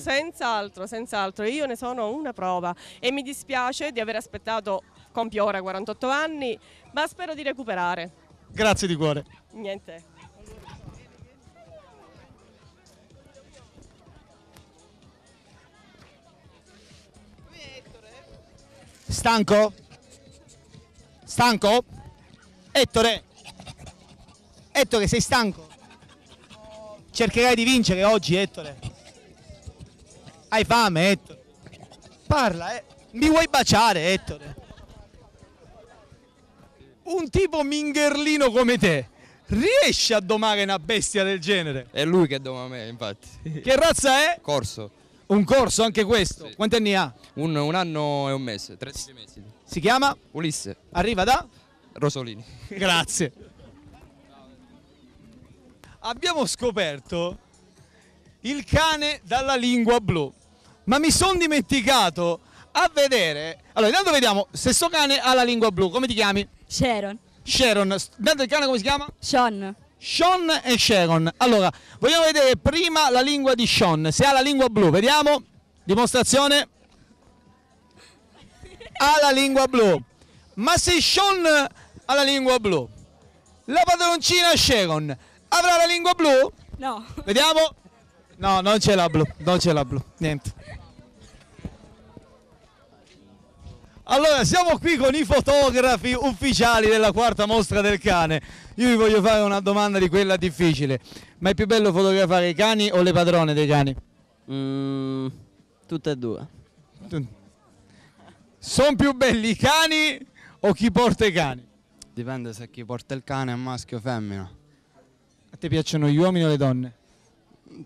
Senz'altro, senz'altro, io ne sono una prova e mi dispiace di aver aspettato, compio ora 48 anni, ma spero di recuperare. Grazie di cuore. Niente. Stanco? Stanco? Ettore? Ettore, sei stanco? Cercherai di vincere oggi, Ettore. Hai fame, Ettore? Parla, eh. Mi vuoi baciare, Ettore? Un tipo mingherlino come te riesce a domare una bestia del genere? È lui che doma me, infatti. Che razza è? Corso. Un corso anche questo? Sì. Quanti anni ha? Un, un anno e un mese, 13 mesi. Si chiama? Ulisse. Arriva da? Rosolini. Grazie. Abbiamo scoperto il cane dalla lingua blu ma mi sono dimenticato a vedere. Allora, intanto vediamo se sto cane ha la lingua blu. Come ti chiami? Sharon. Sharon, intanto il cane come si chiama? Sean. Sean e Sharon. Allora, vogliamo vedere prima la lingua di Sean, se ha la lingua blu. Vediamo. Dimostrazione. Ha la lingua blu. Ma se Sean ha la lingua blu, la padroncina Sharon avrà la lingua blu? No. Vediamo. No, non c'è la blu, non c'è la blu, niente. Allora, siamo qui con i fotografi ufficiali della quarta mostra del cane. Io vi voglio fare una domanda di quella difficile. Ma è più bello fotografare i cani o le padrone dei cani? Mm, tutte e due. Sono più belli i cani o chi porta i cani? Dipende se chi porta il cane è maschio o femmina. A te piacciono gli uomini o le donne?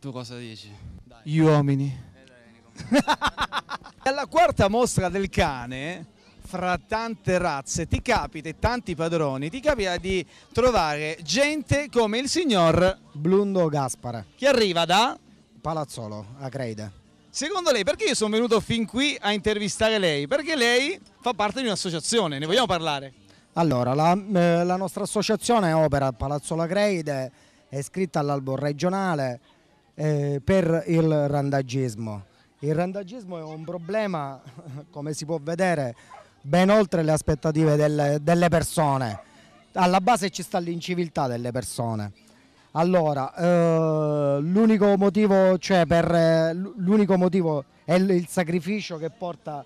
Tu cosa dici? Dai. Gli uomini. Eh, dai, Alla quarta mostra del cane, fra tante razze, ti capita e tanti padroni, ti capita di trovare gente come il signor Blundo Gaspare, che arriva da Palazzolo, a Creide. Secondo lei perché io sono venuto fin qui a intervistare lei? Perché lei fa parte di un'associazione, ne vogliamo parlare? Allora, la, eh, la nostra associazione opera a Palazzolo Lagreide, è iscritta all'albo regionale eh, per il randagismo. Il randagismo è un problema, come si può vedere, ben oltre le aspettative delle, delle persone. Alla base ci sta l'inciviltà delle persone. Allora, eh, l'unico motivo, cioè eh, motivo, è il sacrificio che porta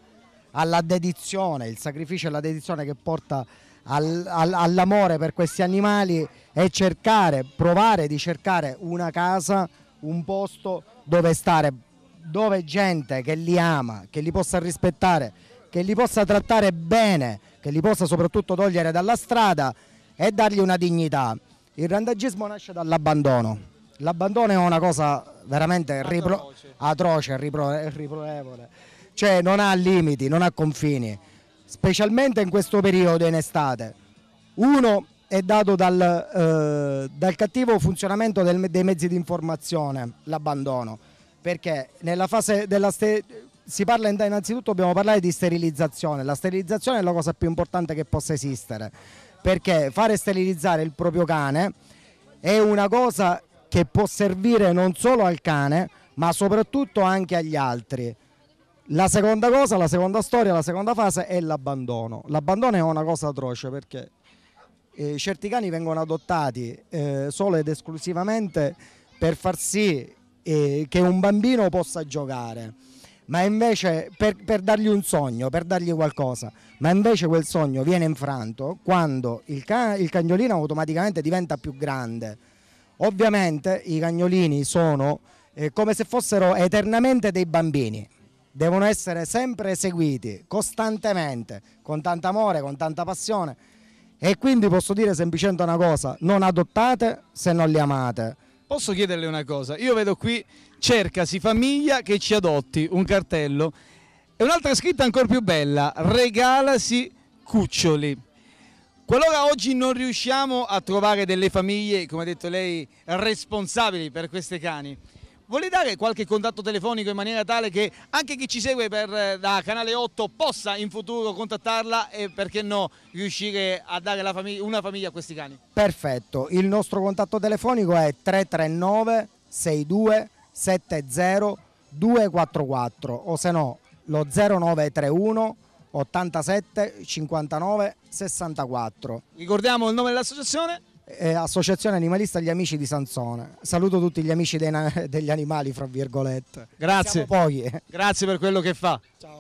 alla dedizione, il sacrificio e la dedizione che porta al, al, all'amore per questi animali e cercare, provare di cercare una casa, un posto dove stare dove gente che li ama, che li possa rispettare, che li possa trattare bene, che li possa soprattutto togliere dalla strada e dargli una dignità. Il randagismo nasce dall'abbandono. L'abbandono è una cosa veramente ripro atroce, riprovevole, cioè non ha limiti, non ha confini, specialmente in questo periodo in estate. Uno è dato dal, eh, dal cattivo funzionamento del, dei mezzi di informazione, l'abbandono perché nella fase della si parla innanzitutto dobbiamo parlare di sterilizzazione, la sterilizzazione è la cosa più importante che possa esistere, perché fare sterilizzare il proprio cane è una cosa che può servire non solo al cane, ma soprattutto anche agli altri. La seconda cosa, la seconda storia, la seconda fase è l'abbandono. L'abbandono è una cosa atroce perché eh, certi cani vengono adottati eh, solo ed esclusivamente per far sì eh, che un bambino possa giocare, ma invece per, per dargli un sogno, per dargli qualcosa, ma invece quel sogno viene infranto quando il, ca il cagnolino automaticamente diventa più grande. Ovviamente i cagnolini sono eh, come se fossero eternamente dei bambini, devono essere sempre eseguiti, costantemente, con tanto amore, con tanta passione. E quindi posso dire semplicemente una cosa, non adottate se non li amate Posso chiederle una cosa? Io vedo qui cercasi famiglia che ci adotti, un cartello. E un'altra scritta ancora più bella, regalasi cuccioli. Qualora oggi non riusciamo a trovare delle famiglie, come ha detto lei, responsabili per questi cani, vuole dare qualche contatto telefonico in maniera tale che anche chi ci segue per, eh, da Canale 8 possa in futuro contattarla e perché no riuscire a dare famig una famiglia a questi cani? Perfetto, il nostro contatto telefonico è 339 62 70 244 o se no lo 0931 87 59 64. Ricordiamo il nome dell'associazione? eh, Associazione Animalista Gli Amici di Sansone. Saluto tutti gli amici degli animali, fra virgolette. Grazie. Grazie per quello che fa. Ciao.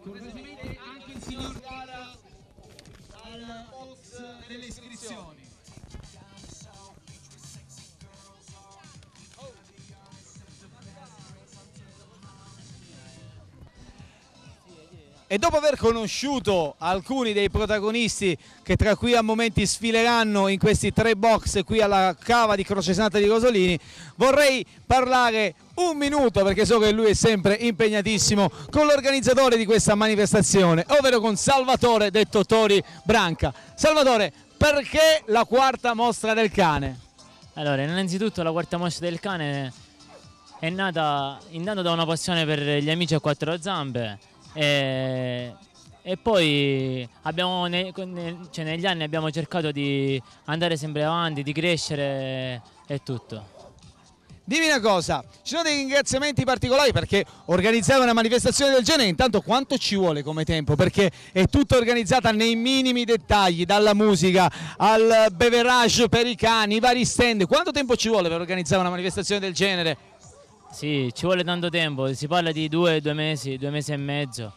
cortesemente anche il signor Gara al box delle iscrizioni. dopo aver conosciuto alcuni dei protagonisti che tra qui a momenti sfileranno in questi tre box qui alla cava di Crocesanta di Rosolini vorrei parlare un minuto perché so che lui è sempre impegnatissimo con l'organizzatore di questa manifestazione ovvero con Salvatore detto Tori Branca Salvatore perché la quarta mostra del cane? Allora innanzitutto la quarta mostra del cane è nata intanto da una passione per gli amici a quattro zampe e, eh, e poi abbiamo, cioè negli anni abbiamo cercato di andare sempre avanti, di crescere e tutto. Dimmi una cosa, ci sono dei ringraziamenti particolari perché organizzare una manifestazione del genere intanto quanto ci vuole come tempo? Perché è tutta organizzata nei minimi dettagli, dalla musica al beverage per i cani, i vari stand. Quanto tempo ci vuole per organizzare una manifestazione del genere? Sì, ci vuole tanto tempo, si parla di due, due mesi, due mesi e mezzo.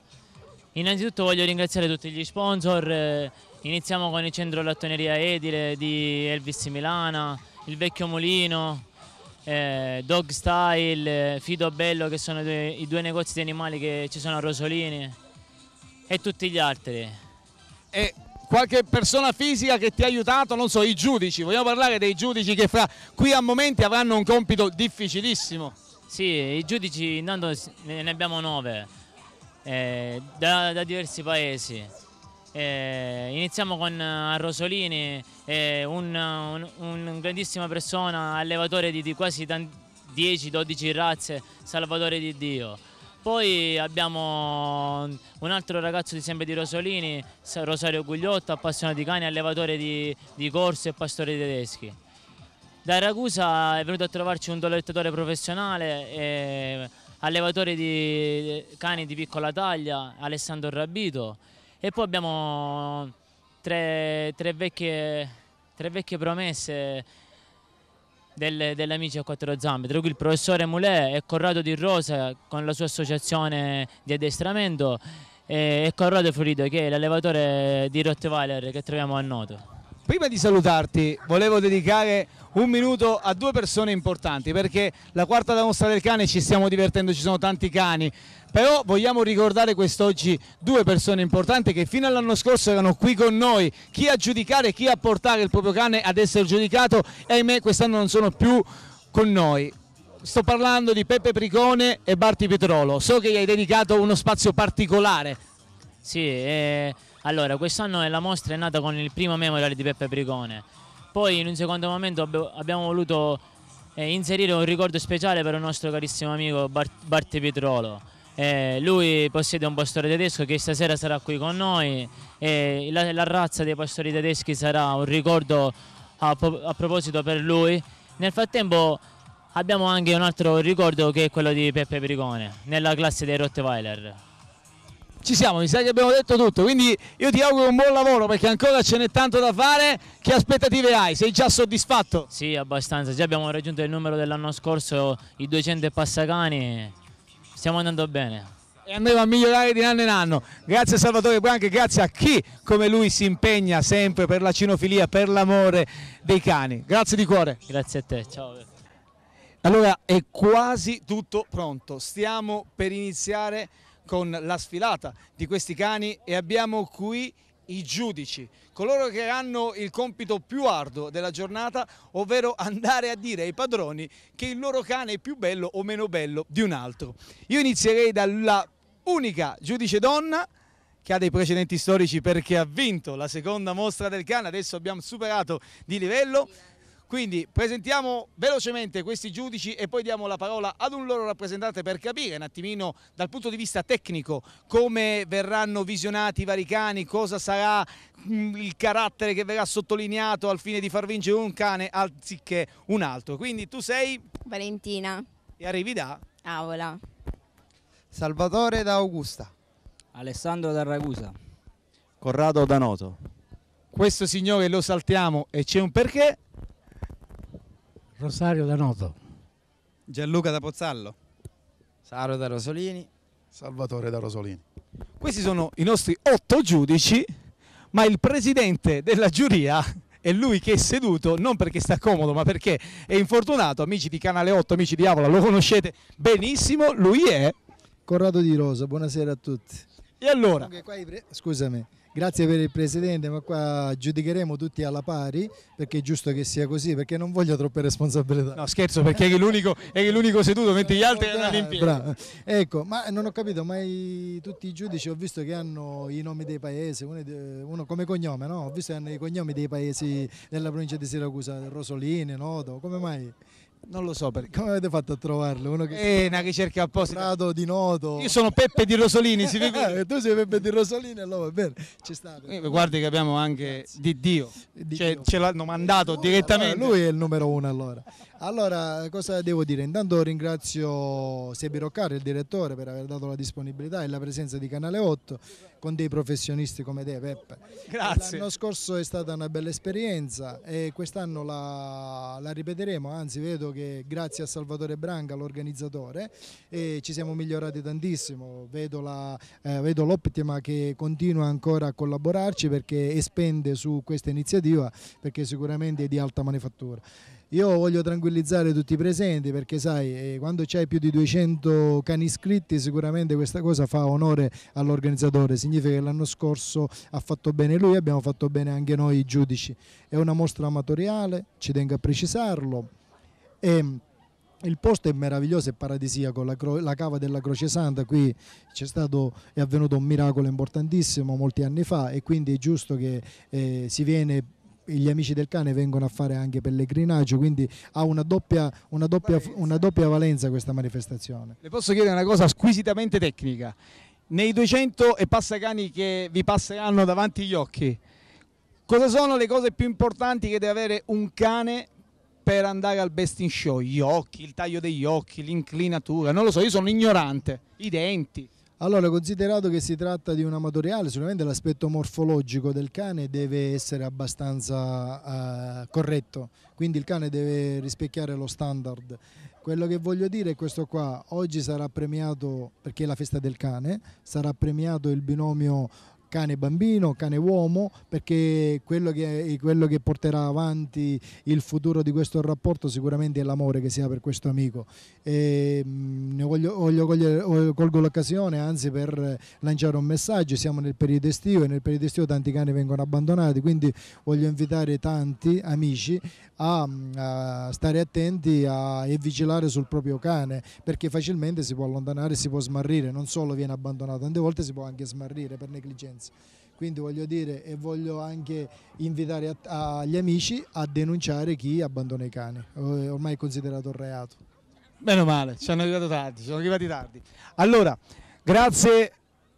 Innanzitutto voglio ringraziare tutti gli sponsor, eh, iniziamo con il centro lattoneria edile di Elvis Milana, il vecchio mulino, eh, Dog Style, eh, Fido Bello che sono due, i due negozi di animali che ci sono a Rosolini e tutti gli altri. E qualche persona fisica che ti ha aiutato, non so, i giudici, vogliamo parlare dei giudici che fra qui a momenti avranno un compito difficilissimo. Sì, i giudici intanto ne abbiamo nove eh, da, da, diversi paesi. Eh, iniziamo con Rosolini, eh, un, un, un, grandissima persona, allevatore di, di quasi 10-12 razze, Salvatore di Dio. Poi abbiamo un altro ragazzo di sempre di Rosolini, Rosario Gugliotta, appassionato di cani, allevatore di, di corse e pastori tedeschi. Da Ragusa è venuto a trovarci un dolettatore professionale, allevatore di cani di piccola taglia, Alessandro Rabito. E poi abbiamo tre, tre, vecchie, tre vecchie, promesse del, amici a quattro zampe, tra cui il professore Mulè e Corrado Di Rosa con la sua associazione di addestramento e Corrado Florido che è l'allevatore di Rottweiler che troviamo a Noto prima di salutarti volevo dedicare un minuto a due persone importanti perché la quarta da mostra del cane ci stiamo divertendo, ci sono tanti cani, però vogliamo ricordare quest'oggi due persone importanti che fino all'anno scorso erano qui con noi, chi a giudicare, chi a portare il proprio cane ad essere giudicato e ahimè quest'anno non sono più con noi. Sto parlando di Peppe Pricone e Barti Petrolo, so che gli hai dedicato uno spazio particolare. Sì, eh... Allora, quest'anno la mostra è nata con il primo memorial di Peppe Brigone. poi in un secondo momento abbiamo voluto eh, inserire un ricordo speciale per un nostro carissimo amico Bart Barti Pietrolo. Eh, lui possiede un pastore tedesco che stasera sarà qui con noi e la, la razza dei pastori tedeschi sarà un ricordo a, a proposito per lui. Nel frattempo abbiamo anche un altro ricordo che è quello di Peppe Brigone nella classe dei Rottweiler ci siamo, mi sa che abbiamo detto tutto, quindi io ti auguro un buon lavoro perché ancora ce n'è tanto da fare, che aspettative hai? Sei già soddisfatto? Sì, abbastanza, già abbiamo raggiunto il numero dell'anno scorso, i 200 passacani, stiamo andando bene. E andremo a migliorare di anno in anno, grazie a Salvatore Branche, grazie a chi come lui si impegna sempre per la cinofilia, per l'amore dei cani. Grazie di cuore. Grazie a te, ciao. Allora è quasi tutto pronto, stiamo per iniziare con la sfilata di questi cani e abbiamo qui i giudici, coloro che hanno il compito più arduo della giornata, ovvero andare a dire ai padroni che il loro cane è più bello o meno bello di un altro. Io inizierei dalla unica giudice donna che ha dei precedenti storici perché ha vinto la seconda mostra del cane, adesso abbiamo superato di livello. Quindi presentiamo velocemente questi giudici e poi diamo la parola ad un loro rappresentante per capire un attimino dal punto di vista tecnico come verranno visionati i vari cani, cosa sarà mm, il carattere che verrà sottolineato al fine di far vincere un cane anziché un altro. Quindi tu sei... Valentina. E arrivi da... Aula. Salvatore da Augusta. Alessandro da Ragusa. Corrado da Noto. Questo signore lo saltiamo e c'è un perché. Rosario da Noto. Gianluca da Pozzallo. Saro da Rosolini. Salvatore da Rosolini. Questi sono i nostri otto giudici, ma il presidente della giuria è lui che è seduto, non perché sta comodo, ma perché è infortunato. Amici di Canale 8, amici di Avola, lo conoscete benissimo, lui è... Corrado Di Rosa, buonasera a tutti. E allora... Scusami, Grazie per il Presidente, ma qua giudicheremo tutti alla pari perché è giusto che sia così, perché non voglio troppe responsabilità. No scherzo, perché è l'unico, seduto, mentre gli altri andano in piedi. Bravo. Ecco, ma non ho capito, ma i, tutti i giudici ho visto che hanno i nomi dei paesi, uno, uno come cognome, no? Ho visto che hanno i cognomi dei paesi della provincia di Siracusa, Rosolini, Noto, come mai? Non lo so perché. Come avete fatto a trovarlo? Uno che... Eh, una ricerca apposta. Prato di Noto. Io sono Peppe di Rosolini. si eh, tu sei Peppe di Rosolini, allora bene. C'è stato. Eh, guardi che abbiamo anche Grazie. di Dio. Di cioè, Dio. ce l'hanno mandato direttamente. Allora, lui è il numero uno allora. Allora, cosa devo dire? Intanto ringrazio Sebiro Carri, il direttore, per aver dato la disponibilità e la presenza di Canale 8 con dei professionisti come te, Peppe. Grazie. L'anno scorso è stata una bella esperienza e quest'anno la, la, ripeteremo, anzi vedo che grazie a Salvatore Branca, l'organizzatore, ci siamo migliorati tantissimo, vedo eh, l'Optima eh, che continua ancora a collaborarci perché espende su questa iniziativa perché sicuramente è di alta manifattura. Io voglio tranquillizzare tutti i presenti perché sai, eh, quando c'hai più di 200 cani iscritti sicuramente questa cosa fa onore all'organizzatore, significa che l'anno scorso ha fatto bene lui e abbiamo fatto bene anche noi i giudici. È una mostra amatoriale, ci tengo a precisarlo. E il posto è meraviglioso e paradisiaco, la, la, cava della Croce Santa, qui è, stato, è avvenuto un miracolo importantissimo molti anni fa e quindi è giusto che eh, si viene gli amici del cane vengono a fare anche pellegrinaggio, quindi ha una doppia, una, doppia, una doppia, valenza questa manifestazione. Le posso chiedere una cosa squisitamente tecnica. Nei 200 e passacani che vi passeranno davanti agli occhi, cosa sono le cose più importanti che deve avere un cane per andare al best in show? Gli occhi, il taglio degli occhi, l'inclinatura, non lo so, io sono ignorante, i denti. Allora, considerato che si tratta di un amatoriale, sicuramente l'aspetto morfologico del cane deve essere abbastanza eh, corretto, quindi il cane deve rispecchiare lo standard. Quello che voglio dire è questo qua, oggi sarà premiato, perché è la festa del cane, sarà premiato il binomio cane bambino, cane uomo, perché quello che, quello che, porterà avanti il futuro di questo rapporto sicuramente è l'amore che si ha per questo amico. E, mm, voglio, voglio cogliere, colgo l'occasione anzi per lanciare un messaggio, siamo nel periodo estivo e nel periodo estivo tanti cani vengono abbandonati, quindi voglio invitare tanti amici a, a stare attenti a, e vigilare sul proprio cane, perché facilmente si può allontanare, si può smarrire, non solo viene abbandonato, tante volte si può anche smarrire per negligenza minoranza. Quindi voglio dire e voglio anche invitare a, a, gli amici a denunciare chi abbandona i cani, ormai è considerato un reato. Meno male, ci hanno arrivato tardi, sono arrivati tardi. Allora, grazie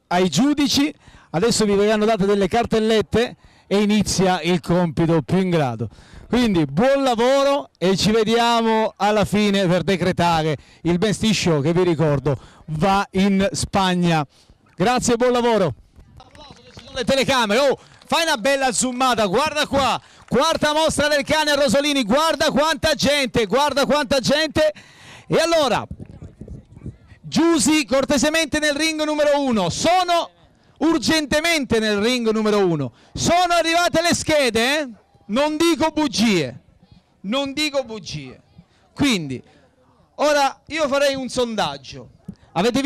ai giudici, adesso vi verranno date delle cartellette e inizia il compito più in grado. Quindi buon lavoro e ci vediamo alla fine per decretare il Best Show che vi ricordo va in Spagna. Grazie e buon lavoro le telecamere. Oh, fai una bella zoomata, guarda qua. Quarta mostra del cane a Rosolini, guarda quanta gente, guarda quanta gente. E allora, Giusi cortesemente nel ring numero uno, sono urgentemente nel ring numero uno. Sono arrivate le schede, eh? non dico bugie, non dico bugie. Quindi, ora io farei un sondaggio. Avete visto?